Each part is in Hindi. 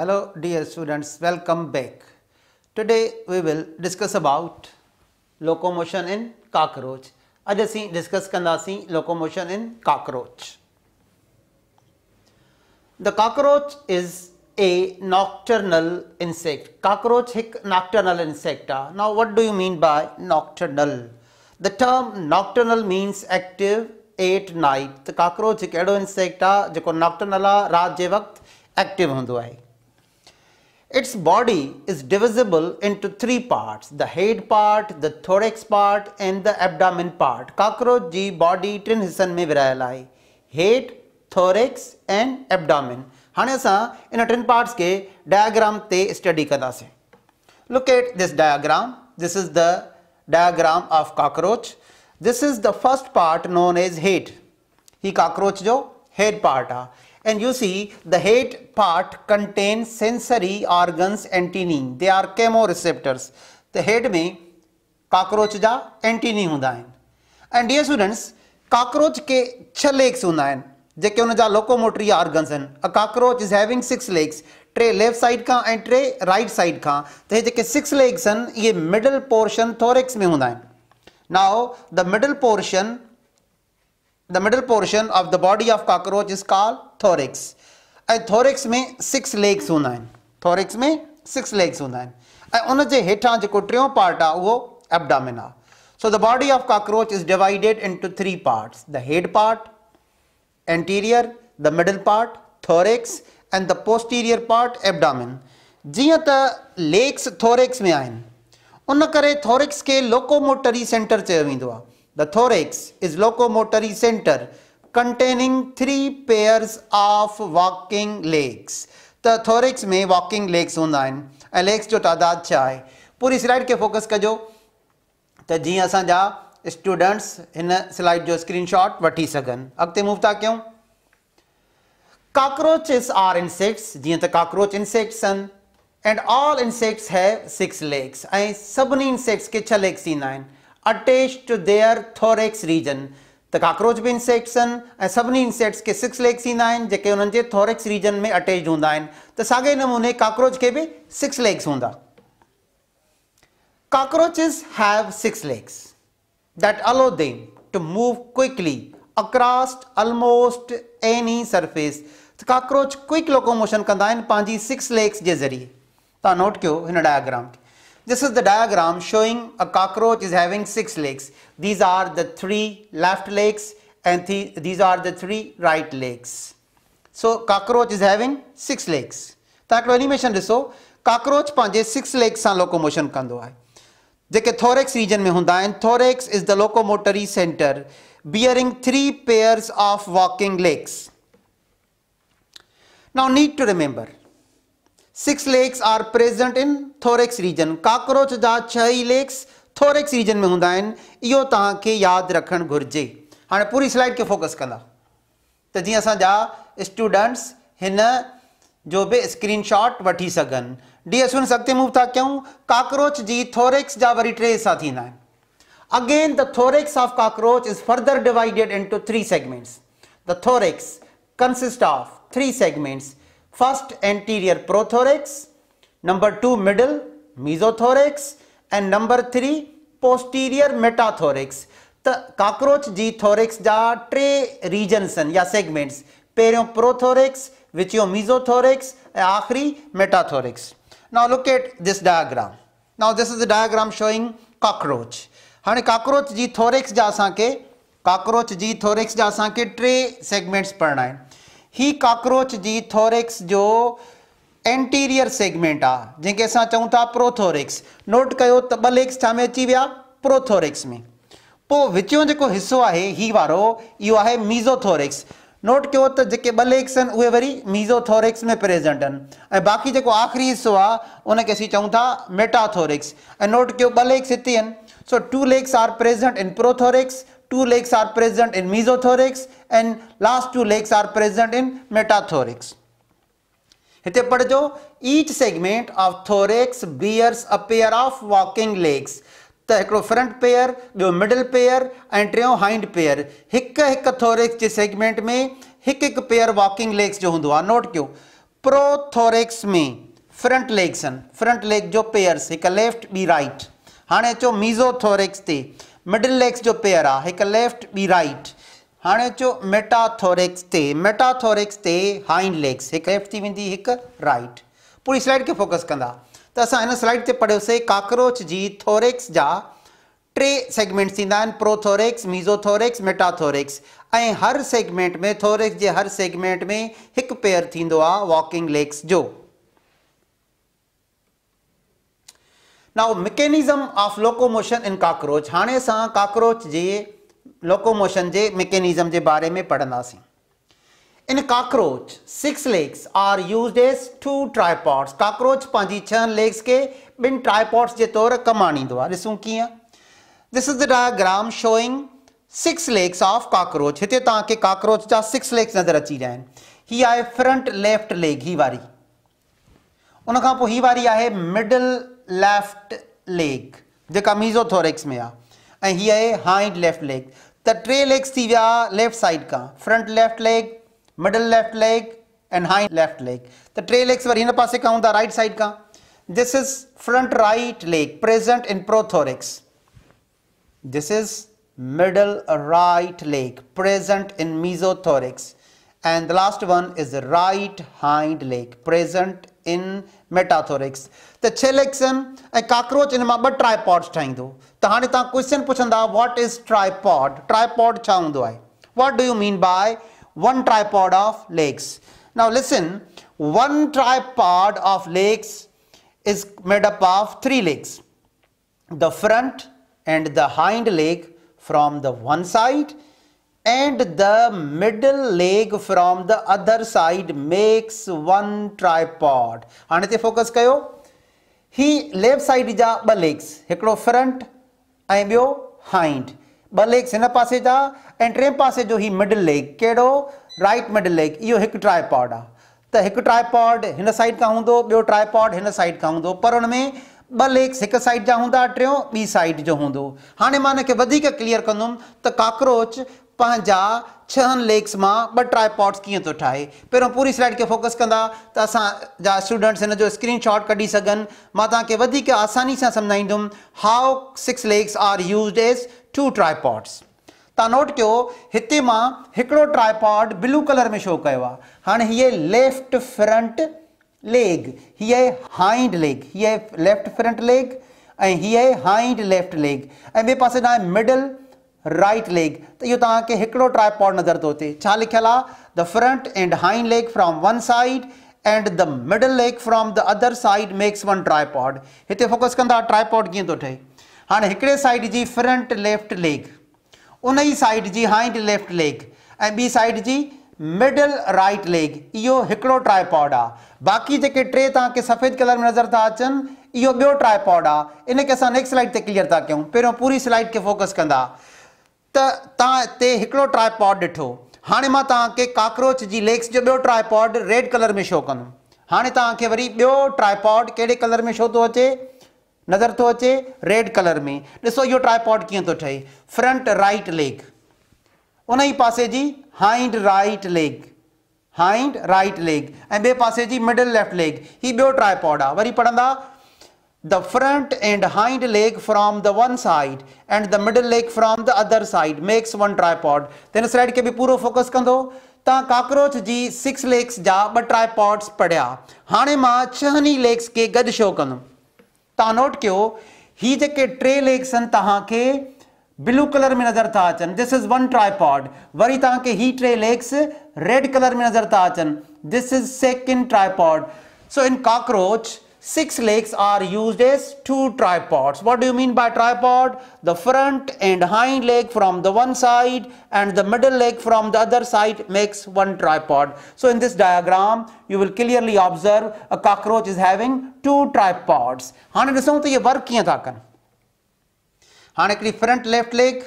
Hello dear students, welcome back. Today we will discuss about locomotion in cockroach. अॼु असीं डिस्कस कंदासीं locomotion in cockroach. The cockroach is a nocturnal insect. Cockroach हिकु nocturnal insect आहे. Now what do you mean by nocturnal? The term nocturnal means active at night. The cockroach हिकु अहिड़ो insect आहे जेको nocturnal आहे राति जे वक़्तु active हूंदो आहे Its body is divisible into three parts, the head part, the thorax part and the abdomen part. Cockroach body trin hissan mein virailai. Head, thorax and abdomen. Hane sa in a trin parts ke diagram te study kada Look at this diagram. This is the diagram of cockroach. This is the first part known as head. He cockroach jo head part ha. And you see the head part contains sensory organs antennae. They are chemoreceptors. The head may cockroach ja antennae hunda And dear students, cockroach ke chha legs hunda hain. Jake unha ja locomotory organs hain. A cockroach is having six legs. Tray left side ka and tray right side ka. The jake six legs hain, ye middle portion thorax me Now, the middle portion the middle portion of the body of cockroach is call thorax ऐं थोरिक्स में सिक्स लेग्स हूंदा आहिनि थोरिक्स में सिक्स लेग्स हूंदा आहिनि ऐं उनजे हेठां जेको टियों पार्ट आहे उहो एबडामिन आहे so the body of cockroach is divided into three parts the head part anterior the middle part thorax and the posterior part abdomen जीअं त लेग्स थोरिक्स में आहिनि उन करे थोरिक्स खे लोकोमोटरी सेंटर चयो वेंदो आहे The thorax is locomotory center containing three pairs of walking legs. The thorax में walking legs हूंदा आहिनि ऐं legs जो तादाद छा आहे पूरी स्लाइड खे फोकस कजो त जीअं असांजा स्टूडेंट्स हिन स्लाइड जो स्क्रीनशॉट वठी सघनि अॻिते मूव था कयूं cockroaches are insects जीअं त cockroach insects आहिनि and all insects have six legs ऐं सभिनी insects खे छह legs थींदा आहिनि attached to their thorax region. The cockroach been section ऐं सभिनी इंसेक्ट्स खे सिक्स लेग्स ईंदा आहिनि जेके उन्हनि जे थोरेक्स रीजन में अटैच हूंदा आहिनि त साॻे नमूने कॉकरोच खे बि सिक्स लेग्स हूंदा cockroaches have six legs that allow them to move quickly across almost any surface cockroach quick locomotion कंदा आहिनि पंहिंजी सिक्स लेग्स जे ज़रिए तव्हां नोट कयो हिन डायग्राम खे This is the diagram showing a cockroach is having six legs. These are the three left legs and th these are the three right legs. So cockroach is having six legs. तव्हां एनिमेशन ॾिसो काक्रोच पंहिंजे सिक्स लेग सां लोकोमोशन कंदो आहे जेके थोरेक्स रीजन में हूंदा आहिनि thorax is the locomotory centre bearing three pairs of walking legs now need to remember six lakes are present in thorax region cockroach जा छह lakes thorax region में हूंदा आहिनि इहो याद यादि रखणु घुरिजे पूरी स्लाइड के फोकस कंदा त जीअं असांजा स्टूडेंट्स हिन जो बि स्क्रीनशॉट वी सघनि डी एस हुन मूव था क्यों काकरोच जी थोरेक्स जा वरी टे हिसा again the thorax of cockroach is further divided into three segments the thorax consist of three segments first anterior prothorax number 2 middle mesothorax and number 3 posterior metathorax cockroach जी थोरिक्स जा टे रीजनसन या सेगमेंट्स पेरियो प्रोथोरिक्स विचियो मीजोथोरिक्स आखिरी metathorax now look this diagram now this is the diagram showing cockroach हाँ काक्रोच जी थोरिक्स जा के काक्रोच जी थोरेक्स जा के टे सेगमेंट्स पढ़ना है ही कॉक्रोच जी थोरेक्स जो एंटीरियर सेगमेंट आ जैसे अस चऊं था प्रोथोरेक्स नोट कयो त छा में अची विया प्रोथोरेक्स में विचों जो जेको है आहे ही वारो इहो आहे मीज़ोथोरेक्स नोट कर त जेके लेक्स आहिनि वरी मीज़ोथोरेक्स में प्रेजेंटन आहिनि बाक़ी जेको आख़िरी हिसो आहे उनखे असीं चऊं था मेटाथोरेक्स ऐं नोट कयो ॿ लेक्स हिते so two legs are present in prothorax two legs are present in mesothorax and last two legs are present in metathorax. Hite padjo, each segment of thorax bears a pair of walking legs. त हिकिड़ो फ्रंट पेयर ॿियो मिडल पेयर ऐं टियों हाइंड पेयर हिकु हिकु थोरेक्स जे सेगमेंट में हिकु हिकु पेयर वॉकिंग लेग्स जो हूंदो आहे नोट कयो प्रोथोरेक्स में फ्रंट लेग्स आहिनि फ्रंट लेग जो पेयर्स हिकु लेफ्ट ॿी राइट हाणे अचो मीज़ोथोरेक्स ते मिडिल लेग्स जो पेयर आहे हिकु लेफ्ट ॿी राइट हाणे अचो मेटाथोरेक्स ते मेटाथोरेक्स ते हाइंड लेग्स एक लेफ्ट थी वेंदी हिकु राइट पूरी स्लाइड के फोकस कंदा तो असां हिन स्लाइड ते पढ़ियोसीं काकरोच जी थोरेक्स जा टे सेगमेंट्स थींदा आहिनि प्रोथोरेक्स मीज़ोथोरेक्स मेटाथोरेक्स ऐं हर सेगमेंट में थोरेक्स के हर सेगमेंट में एक पेयर थींदो वॉकिंग लेग्स जो now mechanism of locomotion in cockroach हाणे असां काक्रोच जे लोकोमोशन जे मिकेनिज़म जे बारे में पढ़ंदासीं in cockroach six legs are used as two tripods cockroach पंहिंजी छह लेग्स खे ॿिनि ट्राईपॉट्स जे तौरु कमु आणींदो आहे ॾिसूं कीअं this is the diagram showing six legs of cockroach जा सिक्स लेग्स नज़र अची विया आहिनि हीअ आहे फ्रंट लेफ्ट लेग ही वारी उन खां पोइ हीअ वारी आहे middle left leg. the mesorothorax maya, and here hind left leg. The trail legs थी left side का front left leg, middle left leg and hind left leg. The trail legs in the पासे on the right side का. This is front right leg present in prothorax. This is middle right leg present in mesothorax and the last one is the right hind leg present in metathorax त छह लेक्सन ऐं काक्रोच इन मां ॿ ट्राइपॉड्स ठाहींदो त हाणे तव्हां क्वेश्चन पुछंदा वॉट इज़ ट्राइपॉड ट्राइपॉड छा हूंदो आहे what do you mean by one tripod of legs now listen one tripod of legs is made up of three legs the front and the hind leg from the one side and the middle leg from the other side makes one tripod हाणे ते फोकस कयो ही लेफ्ट साइड जा ॿ लेग्स हिकिड़ो फ्रंट ऐं ॿियो हाइंड ॿ लेग्स हिन पासे जा ऐं टे पासे जो ही मिडल लेग कहिड़ो राइट मिडल लेग इहो हिकु ट्राइपॉड आहे त हिकु ट्राइपॉड हिन साइड खां हूंदो ॿियो ट्राइपॉड हिन साइड खां हूंदो पर हुन में ॿ लेग्स हिकु साइड जा हूंदा टियों ॿी साइड जो हूंदो हाणे मां हिन खे वधीक क्लिअर कंदुमि त कॉक्रोच पंहिंजा छह लेग्स में ॿ ट्राईपॉड्स कि थो ठाहे पहिरियों पूरी स्लाइड के फोकस कंदा त असांजा स्टूडेंट्स हिन जो स्क्रीनशॉट कढी सघनि मां आसानी से सम्झाईंदुमि how six legs are use as two tripods तव्हां नोट कयो हिते ट्राईपॉड ब्लू कलर में शो किया हाँ हाणे लेफ्ट फ्रंट लेग हीअ हाइंड लेग हीअ लेफ्ट फ्रंट लेग ए हीअ हाइंड लेफ्ट लेग ऐं ॿिए मिडल राइट लेग त इहो तव्हांखे हिकिड़ो ट्राइपॉड नज़र थो अचे छा लिखियलु आहे the front and hind leg from one side and the middle leg from the other side makes one tripod हिते फोकस कंदा ट्राइपॉड कीअं थो ठहे हाणे हिकिड़े साइड जी फ्रंट लेफ्ट लेग उन ई साइड जी हाइंड लेफ्ट लेग ऐं ॿी साइड जी मिडल राइट लेग इहो हिकिड़ो ट्राइपॉड आहे बाक़ी जेके टे तव्हांखे सफेद कलर में नज़र था अचनि इहो ॿियो ट्राइपॉड आहे इनखे असां नेक्स्ट स्लाइड ते क्लियर था कयूं पहिरियों पूरी स्लाइड खे फोकस कंदा त तव्हां हिते हिकिड़ो ट्राइपॉड ॾिठो हाणे मां तव्हांखे काकरोच जी लेग्स जो ॿियो ट्राइपॉड रेड कलर में शो कंदुमि हाणे तव्हांखे वरी ॿियो ट्राइपॉड कहिड़े कलर में शो थो अचे नज़र थो अचे रेड कलर में ॾिसो इहो ट्राइपॉड कीअं थो ठहे फ्रंट राइट लेग उन ई पासे जी hind right leg hind right leg ऐं ॿिए पासे जी मिडल लेफ्ट लेग ही ॿियो ट्राइपॉड आहे वरी पढ़ंदा the front and hind leg from the one side and the middle leg from the other side makes one tripod then slide खे बि पूरो फोकस कंदो तव्हां काकरोच जी सिक्स लेग्स जा ॿ ट्राइपॉड्स पढ़िया हाणे मां छहनि लेग्स खे गॾु शो कंदुमि तव्हां नोट कयो ही जेके टे लेग्स आहिनि तव्हांखे ब्लू कलर में नज़र था अचनि दिस इज़ वन ट्राइपॉड वरी तव्हांखे ही टे लेग्स रेड कलर में नज़र था अचन this is second tripod so in cockroach six legs are used as two tripods. What do you mean by tripod? The front and hind leg from the one side and the middle leg from the other side makes one tripod. So in this diagram, you will clearly observe a cockroach is having two tripods. हाँ डिसो तो ये hind left leg कनि हाणे हिकिड़ी फ्रंट लेफ्ट leg.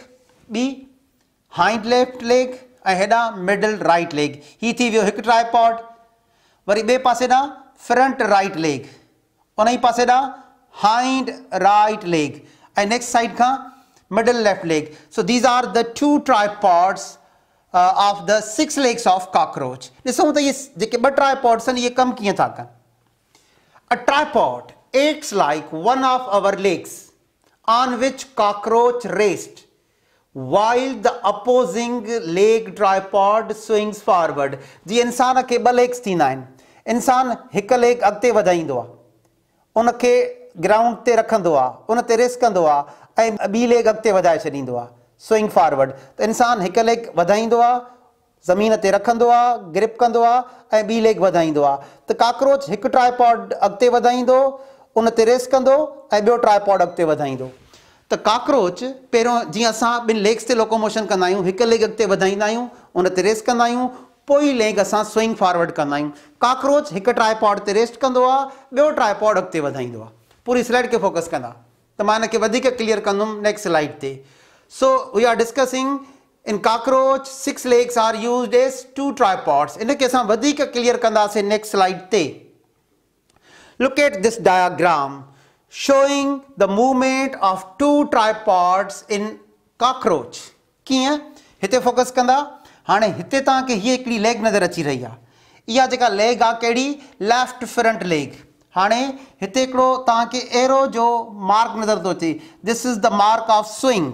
ॿी हाइंड लेफ्ट लेग ऐं हेॾां मिडल राइट लेग ही थी कोनई पासे ॾांहुं hind right leg and next side ka middle left leg so these are the two tripods uh, of the six legs of cockroach ॾिसूं त इहे जेके ॿ ट्राइपॉड्स आहिनि इहे कमु कीअं था कनि a tripod acts like one of our legs on which cockroach rests while the opposing leg tripod swings forward जी इंसान खे ॿ लेग्स थींदा आहिनि इंसानु हिकु लेग अॻिते वधाईंदो आहे उन खे ग्राउंड ते रखंदो आहे उन ते रिस्क कंदो आहे ऐं ॿी लेग अॻिते वधाए छॾींदो आहे स्विंग फॉरवर्ड त इंसानु हिकु लेग वधाईंदो आहे ज़मीन ते रखंदो आहे ग्रिप कंदो आहे ऐं ॿी लेग वधाईंदो आहे त काकरोच हिकु ट्राइपॉड अॻिते वधाईंदो उन ते रेस कंदो ऐं ॿियो ट्राईपॉड अॻिते वधाईंदो त काकरोच पहिरियों जीअं असां ॿिनि लेग्स ते लोकोमोशन कंदा आहियूं हिकु लेग अॻिते वधाईंदा आहियूं उन ते रेस कंदा आहियूं पोई लेंग अस स्विंग फॉरवर्ड कंदा आहियूं काक्रोच एक ट्राइपॉड ते रेस्ट कंदो आहे ॿियो ट्राइपॉड पूरी स्लाइड के फोकस कंदा त मां हिनखे क्लियर कदम नेक्स्ट स्लाइड ते so we are discussing in cockroach six legs are use as two tripods इनके असां क्लियर कंदासीं नेक्स्ट स्लाइड ते look at this diagram showing the movement of two tripods in cockroach कि हिते फोकस कंदा हाँ इतने तक हीअ हिकिड़ी लेग नज़र अची रही आहे इहा जेका लेग आहे कहिड़ी लेफ्ट फ्रंट लेग हाँ इतो हिकिड़ो जो मार्क नज़र तो अचे this is the mark of swing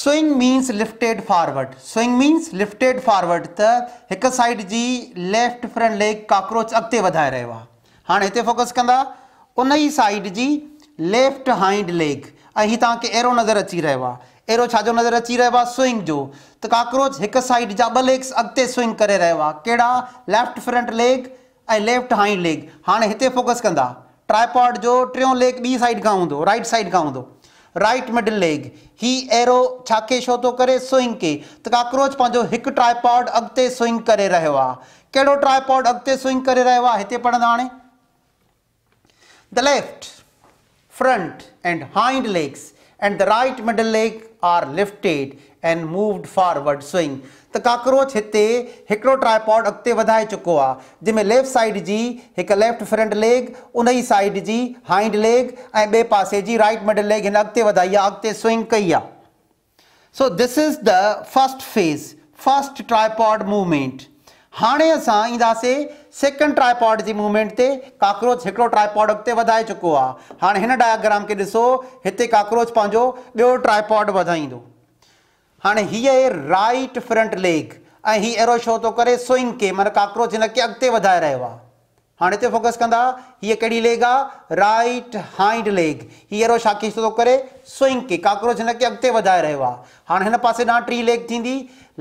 swing means lifted forward swing means lifted forward त हिकु साइड जी लेफ्ट फ्रंट लेग काक्रोच अगत वधाए रहियो आहे हाणे फोकस कंदा उन ई साइड जी लेफ्ट हाइंड लेग ऐं हीउ तव्हांखे नज़र अची रो आहे अहिड़ो छाजो नज़र अची रहियो आहे स्विंग जो त काक्रोच हिकु साइड जा ॿ लेग्स अॻिते स्विंग करे रहियो आहे कहिड़ा लेफ्ट फ्रंट लेग ऐं लेफ्ट हाइंड लेग हाणे हिते फोकस कंदा ट्राइपॉड जो टियों लेग ॿी साइड खां हूंदो राइट साइड खां हूंदो राइट मिडल लेग ही अहिड़ो छाखे छो थो करे स्विंग खे त काक्रोच पंहिंजो हिकु ट्राइपॉड अॻिते स्विंग करे रहियो आहे कहिड़ो ट्राइपॉड अॻिते स्विंग करे रहियो आहे हिते पढ़ंदा हाणे the left front and hind legs and the right middle leg are lifted and moved forward swing. The cockroach hitte hikro tripod akte vadhai chukua. Jime left side ji hika left front leg, unai side ji hind leg, and be passe ji right middle leg in akte vadhaiya akte swing kaya. So this is the first phase, first tripod movement. Hane asa inda second tripod की मूवमेंट ते काकरोच एक ट्राइपॉड अगत चुको आ हाणे हिन डायाग्राम खे ॾिसो हिते काकरोच पंहिंजो ॿियो ट्राइपॉड वधाईंदो हाणे हीअ राइट फ्रंट लेग ऐं हीउ अहिड़ो शो तो करें स्विंग के माना काकरोच हिन अगत रो वधाए हाँ ते फोकस कंदा हीअ कड़ी लेग आहे राइट हाइंड लेग हींअर छा थो करे स्विंग के काक्रोच हिन खे अॻिते वधाए रहियो आहे हाणे हिन टी लेग थी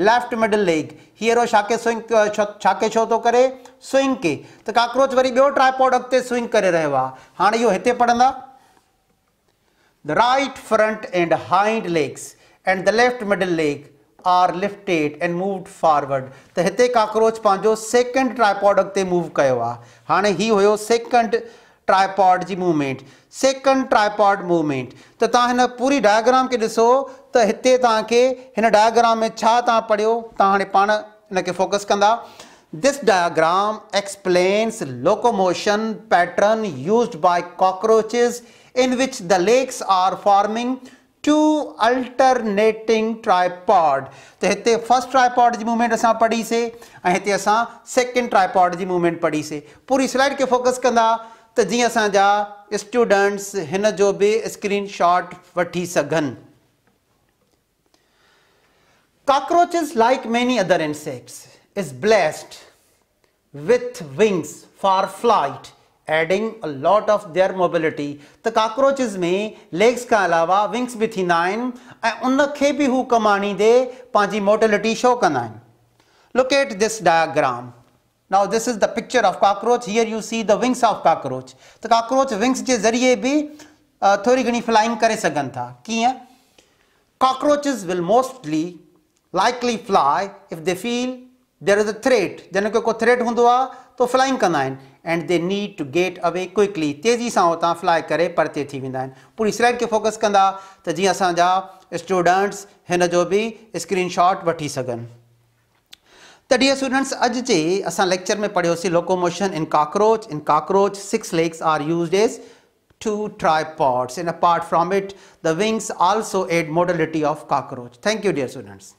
लेफ्ट मिडल लेग हिरो छा स्विंग छा छो तो करे स्विंग के त काकरोच वरी ॿियो ट्राइपॉड अॻिते स्विंग कर रहियो हाँ यो इतने पढ़ा the right front and hind legs and the left middle leg are lifted and moved forward त हिते काकरोच पंहिंजो सेकंड ट्राइपॉड अॻिते मूव कयो आहे हाणे हीउ हुयो ट्राइपॉड जी मूवमेंट सेकेंड ट्राइपॉड मूवमेंट तो तूरी डायग्राम खे ॾिसो त हिते डायग्राम में पढ़ो ते पढ़ियो तव्हां फोकस कंदा This diagram explains locomotion pattern used by cockroaches in which the legs are forming two alternating tripod त हिते फर्स्ट ट्राइपॉड जी मूवमेंट असां पढ़ीसीं ऐं हिते असां सैकेंड ट्राइपॉड जी मूवमेंट पढ़ीसीं पूरी स्लाइड खे फोकस कंदा त जीअं असांजा स्टूडेंट्स हिन जो बि स्क्रीनशॉट शॉट वठी सघनि cockroaches like many other insects is blessed with wings for flight adding a lot of their mobility त कॉकरोचेस में लेग्स खां अलावा विंग्स भी थींदा आहिनि ऐं उनखे बि हू कमाणी ॾे पंहिंजी मोटिलिटी शो कंदा आहिनि locate this diagram now this is the picture of cockroach here you see the wings of cockroach त काक्रोच विंग्स जे ज़रिए बि थोरी घणी फ्लाइंग करे सघनि था कीअं cockroaches will mostly likely fly if they feel there is a threat jenko ko threat hundo a to flying kanda in and they need to get away quickly tezi sa uta fly kare parte thi winda in puri slide ke focus kanda ta ji asan ja students hin jo bhi screenshot vathi sagan tadiya students aj je asan lecture mein padhyo si locomotion in cockroach in cockroach six legs are used as two tripods and apart from it the wings also aid modality of cockroach thank you dear students